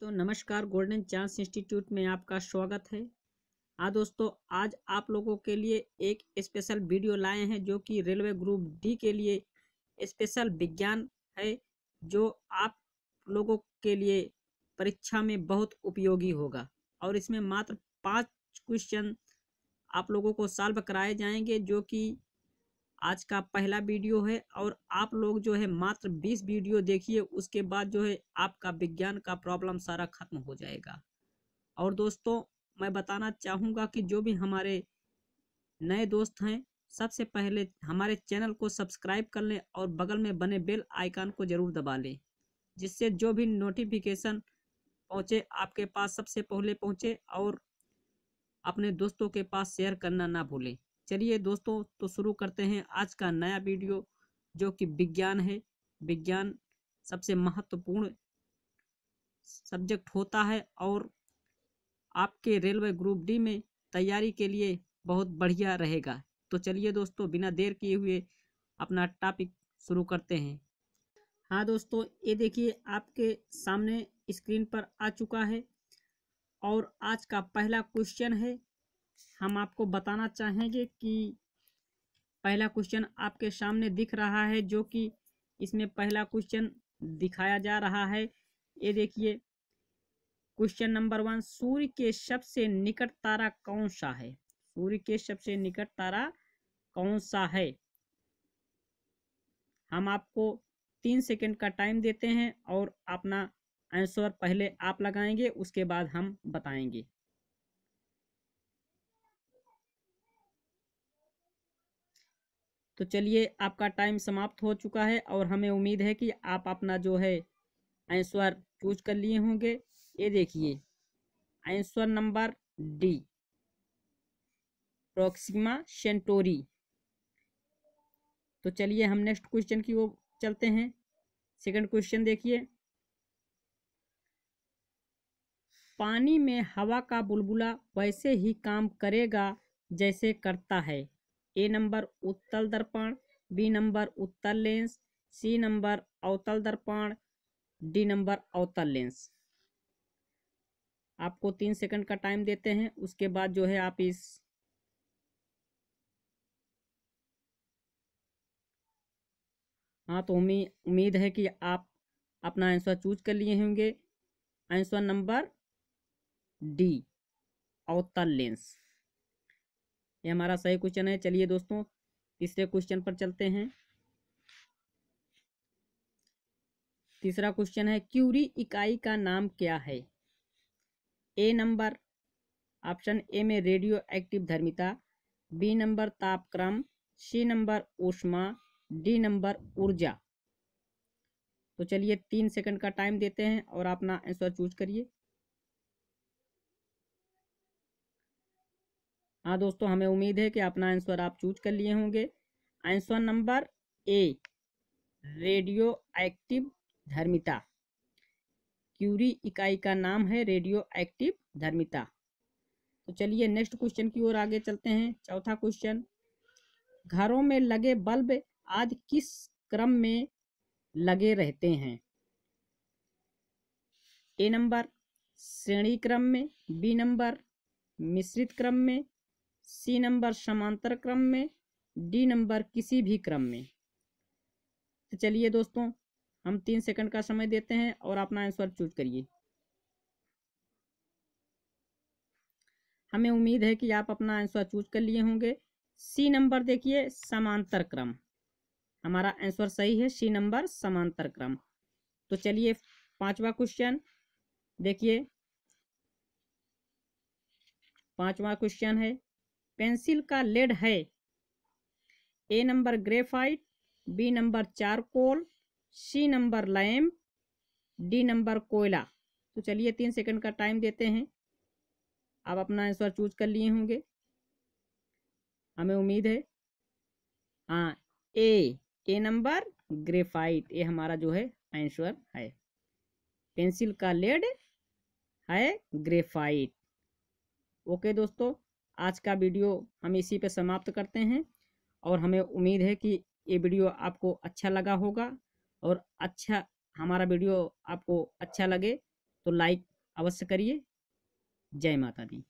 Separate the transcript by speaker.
Speaker 1: तो नमस्कार golden chance institute में आपका स्वागत है हाँ दोस्तों आज आप लोगों के लिए एक स्पेशल वीडियो लाए हैं जो कि रेलवे ग्रुप डी के लिए स्पेशल विज्ञान है जो आप लोगों के लिए परीक्षा में बहुत उपयोगी होगा और इसमें मात्र पाँच क्वेश्चन आप लोगों को सॉल्व कराए जाएंगे जो कि आज का पहला वीडियो है और आप लोग जो है मात्र 20 वीडियो देखिए उसके बाद जो है आपका विज्ञान का प्रॉब्लम सारा खत्म हो जाएगा और दोस्तों मैं बताना चाहूँगा कि जो भी हमारे नए दोस्त हैं सबसे पहले हमारे चैनल को सब्सक्राइब कर लें और बगल में बने बेल आइकन को ज़रूर दबा लें जिससे जो भी नोटिफिकेशन पहुँचे आपके पास सबसे पहले पहुँचे और अपने दोस्तों के पास शेयर करना ना भूलें चलिए दोस्तों तो शुरू करते हैं आज का नया वीडियो जो कि विज्ञान है विज्ञान सबसे महत्वपूर्ण सब्जेक्ट होता है और आपके रेलवे ग्रुप डी में तैयारी के लिए बहुत बढ़िया रहेगा तो चलिए दोस्तों बिना देर किए हुए अपना टॉपिक शुरू करते हैं हाँ दोस्तों ये देखिए आपके सामने स्क्रीन पर आ चुका है और आज का पहला क्वेश्चन है हम आपको बताना चाहेंगे कि पहला क्वेश्चन आपके सामने दिख रहा है जो कि इसमें पहला क्वेश्चन दिखाया जा रहा है ये देखिए क्वेश्चन नंबर वन सूर्य के सबसे निकट तारा कौन सा है सूर्य के सबसे निकट तारा कौन सा है हम आपको तीन सेकंड का टाइम देते हैं और अपना आंसर पहले आप लगाएंगे उसके बाद हम बताएंगे तो चलिए आपका टाइम समाप्त हो चुका है और हमें उम्मीद है कि आप अपना जो है आंसर चूज कर लिए होंगे ये देखिए answer number D Proxima Centauri तो चलिए हम नेक्स्ट क्वेश्चन की वो चलते हैं सेकंड क्वेश्चन देखिए पानी में हवा का बुलबुला वैसे ही काम करेगा जैसे करता है ए नंबर उत्तल दर्पण बी नंबर उत्तल लेंस सी नंबर अवतल दर्पण डी नंबर अवतल लेंस आपको तीन सेकंड का टाइम देते हैं उसके बाद जो है आप इस हाँ तो उम्मीद उम्मीद है कि आप अपना आंसर चूज कर लिए होंगे आंसर नंबर डी अवतल लेंस ये हमारा सही क्वेश्चन है चलिए दोस्तों तीसरे क्वेश्चन पर चलते हैं तीसरा क्वेश्चन है क्यूरी इकाई का नाम क्या है ए नंबर ऑप्शन ए में रेडियो एक्टिव धर्मिता बी नंबर तापक्रम सी नंबर ऊष्मा डी नंबर ऊर्जा तो चलिए तीन सेकंड का टाइम देते हैं और अपना आंसर चूज करिए हाँ दोस्तों हमें उम्मीद है कि अपना आंसर आप चूज कर लिए होंगे answer number A radioactive धर्मिता क्यूरी इकाई का नाम है रेडियो एक्टिव धर्मिता तो चलिए नेक्स्ट क्वेश्चन की ओर आगे चलते हैं चौथा क्वेश्चन घरों में लगे बल्ब आज किस क्रम में लगे रहते हैं ए नंबर श्रेणी क्रम में बी नंबर मिश्रित क्रम में सी नंबर समांतर क्रम में डी नंबर किसी भी क्रम में तो चलिए दोस्तों हम तीन सेकंड का समय देते हैं और अपना आंसर चूज करिए हमें उम्मीद है कि आप अपना आंसर चूज कर लिए होंगे सी नंबर देखिए समांतर क्रम हमारा आंसर सही है सी नंबर समांतर क्रम तो चलिए पांचवा क्वेश्चन देखिए पांचवा क्वेश्चन है पेंसिल का लेड है A number graphite B number charcoal C number lamp D number कोयला तो चलिए तीन सेकंड का टाइम देते हैं आप अपना आंसर चूज कर लिए होंगे हमें उम्मीद है हाँ ए ए नंबर ग्रेफाइट ये हमारा जो है आंसर है पेंसिल का लेड है ग्रेफाइट ओके दोस्तों आज का वीडियो हम इसी पे समाप्त करते हैं और हमें उम्मीद है कि ये वीडियो आपको अच्छा लगा होगा और अच्छा हमारा वीडियो आपको अच्छा लगे तो लाइक अवश्य करिए जय माता दी